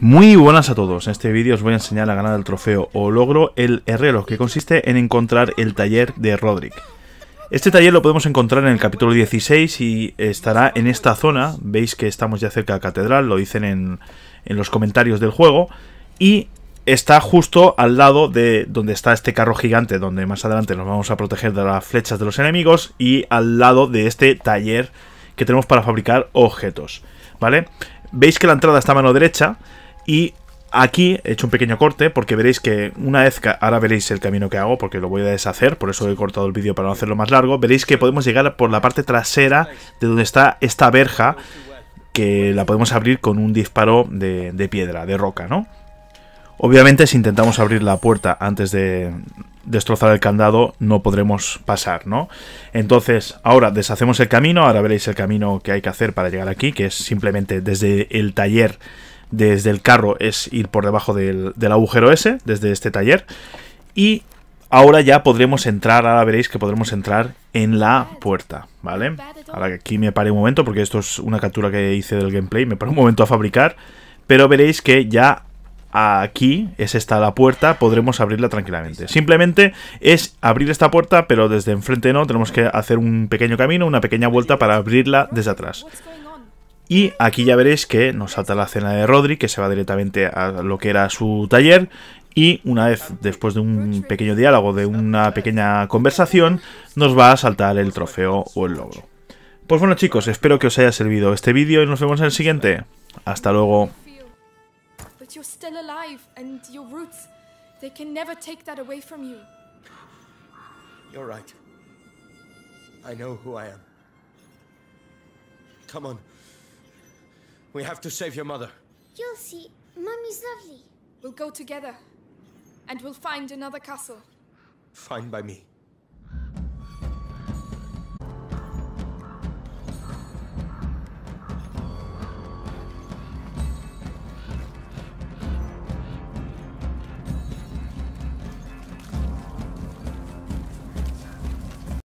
Muy buenas a todos, en este vídeo os voy a enseñar a ganar el trofeo o logro el herrero, que consiste en encontrar el taller de rodrick Este taller lo podemos encontrar en el capítulo 16 y estará en esta zona, veis que estamos ya cerca de la catedral, lo dicen en, en los comentarios del juego, y está justo al lado de donde está este carro gigante, donde más adelante nos vamos a proteger de las flechas de los enemigos, y al lado de este taller que tenemos para fabricar objetos, ¿vale? vale Veis que la entrada está a mano derecha y aquí he hecho un pequeño corte porque veréis que una vez que ahora veréis el camino que hago porque lo voy a deshacer, por eso he cortado el vídeo para no hacerlo más largo, veréis que podemos llegar por la parte trasera de donde está esta verja que la podemos abrir con un disparo de, de piedra, de roca, ¿no? Obviamente si intentamos abrir la puerta antes de, destrozar el candado no podremos pasar, ¿no? Entonces, ahora deshacemos el camino, ahora veréis el camino que hay que hacer para llegar aquí, que es simplemente desde el taller, desde el carro, es ir por debajo del, agujero ese, desde este taller, y ahora ya podremos entrar, ahora veréis que podremos entrar en la puerta, ¿vale? Ahora aquí me paré un momento, porque esto es una captura que hice del gameplay, me paré un momento a fabricar, pero veréis que ya aquí es esta la puerta, podremos abrirla tranquilamente. Simplemente es abrir esta puerta, pero desde enfrente no, tenemos que hacer un pequeño camino, una pequeña vuelta para abrirla desde atrás. Y aquí ya veréis que nos salta la cena de Rodri, que se va directamente a lo que era su taller. Y una vez, después de un pequeño diálogo, de una pequeña conversación, nos va a saltar el trofeo o el logro. Pues bueno chicos, espero que os haya servido este vídeo y nos vemos en el siguiente. Hasta luego. you're still alive and your roots. They can never take that away from you. You're right. I know who I am. Come on. We have to save your mother. You'll see. Mummy's lovely. We'll go together. And we'll find another castle. Fine by me.